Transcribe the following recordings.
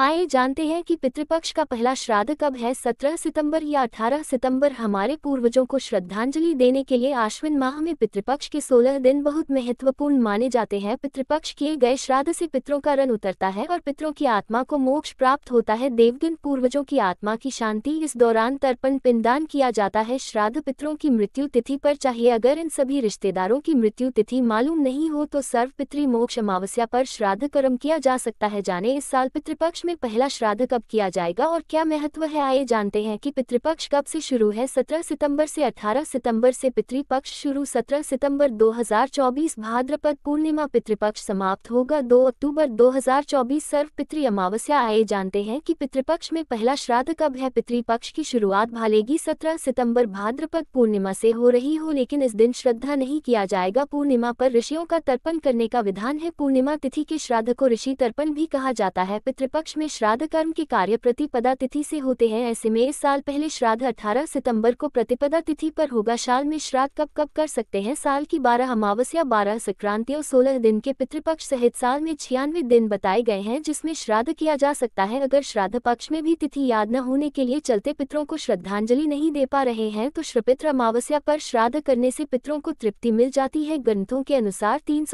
आइए जानते हैं कि पितृपक्ष का पहला श्राद्ध कब है 17 सितंबर या 18 सितंबर हमारे पूर्वजों को श्रद्धांजलि देने के लिए आश्विन माह में पितृपक्ष के 16 दिन बहुत महत्वपूर्ण माने जाते हैं पितृपक्ष किए गए श्राद्ध से पितरों का रन उतरता है और पितरों की आत्मा को मोक्ष प्राप्त होता है देवगिन पूर्वजों की आत्मा की शांति इस दौरान तर्पण पिंदान किया जाता है श्राद्ध पितरों की मृत्यु तिथि पर चाहिए अगर इन सभी रिश्तेदारों की मृत्यु तिथि मालूम नहीं हो तो सर्व पितृ मोक्ष अमावस्या पर श्राद्ध कर्म किया जा सकता है जाने इस साल पितृपक्ष में पहला श्राद्ध कब किया जाएगा और क्या महत्व है आइए जानते हैं कि पितृपक्ष कब से शुरू है 17 सितंबर से 18 सितंबर से पितृपक्ष शुरू 17 सितंबर 2024 भाद्रपद पूर्णिमा पितृपक्ष समाप्त होगा 2 अक्टूबर 2024 सर्व पितृ अमावस्या आइए जानते हैं कि पितृपक्ष में पहला श्राद्ध कब है पितृपक्ष की शुरुआत भालेगी सत्रह सितम्बर भाद्रपद पूर्णिमा से हो रही हो लेकिन इस दिन श्रद्धा नहीं किया जाएगा पूर्णिमा पर ऋषियों का तर्पण करने का विधान है पूर्णिमा तिथि के श्राद्ध को ऋषि तर्पण भी कहा जाता है पितृपक्ष में श्राद्ध कर्म के कार्य प्रतिपदा तिथि से होते हैं ऐसे में इस साल पहले श्राद्ध 18 सितंबर को प्रतिपदा तिथि पर होगा साल में श्राद्ध कब कब कर सकते हैं साल की 12 अमावस्या 12 संक्रांति और 16 दिन के पितृपक्ष सहित साल में छियानवे दिन बताए गए हैं जिसमें श्राद्ध किया जा सकता है अगर श्राद्ध पक्ष में भी तिथि याद न होने के लिए चलते पितरों को श्रद्धांजलि नहीं दे पा रहे हैं तो श्रपित्र अमावस्या पर श्राद्ध करने से पितरों को तृप्ति मिल जाती है ग्रंथों के अनुसार तीन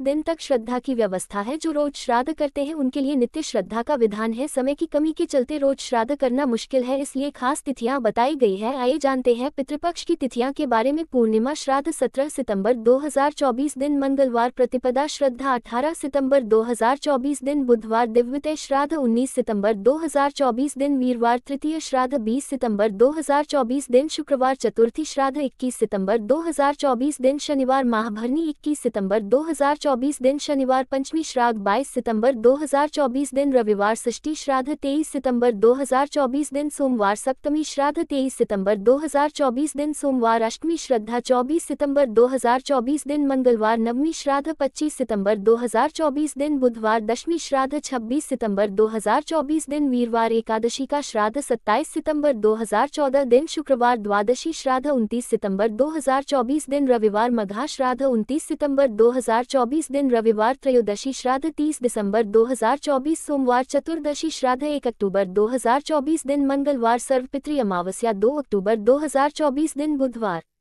दिन तक श्रद्धा की व्यवस्था है जो रोज श्राद्ध करते हैं उनके लिए नित्य श्रद्धा का का विधान है समय की कमी के चलते रोज श्राद्ध करना मुश्किल है इसलिए खास तिथियां बताई गई है आइए जानते हैं पितृपक्ष की तिथियां के बारे में पूर्णिमा श्राद्ध 17 सितंबर 2024 दिन मंगलवार प्रतिपदा श्रद्धा 18 सितंबर 2024 दिन बुधवार दिव्यतय श्राद्ध 19 सितंबर 2024 दिन वीरवार तृतीय श्राद्ध बीस सितंबर दो दिन शुक्रवार चतुर्थी श्राद्ध इक्कीस सितंबर दो दिन शनिवार महाभरणी इक्कीस सितंबर दो दिन शनिवार पंचमी श्राद्ध बाईस सितंबर 2024 दिन रविवार सोमवार षष्ठी श्राद्ध तेईस सितंबर 2024 दिन सोमवार सप्तमी श्राद्ध तेईस सितंबर 2024 दिन सोमवार अष्टमी श्रद्धा 24 सितंबर 2024 दिन मंगलवार नवमी श्राद्ध 25 सितंबर 2024 दिन बुधवार दशमी श्राद्ध 26 सितंबर 2024 दिन वीरवार एकादशी का श्राद्ध 27 सितंबर 2014 दिन शुक्रवार द्वादशी श्राद्ध 29 सितंबर 2024 दिन रविवार मघा श्राद्ध 29 सितंबर 2024 दिन रविवार त्रयोदशी श्राद्ध 30 दिसंबर 2024 सोमवार चतुर्दशी श्राद्ध एक अक्टूबर 2024 दिन मंगलवार सर्वपित्री अमावस्या 2 अक्टूबर 2024 दिन बुधवार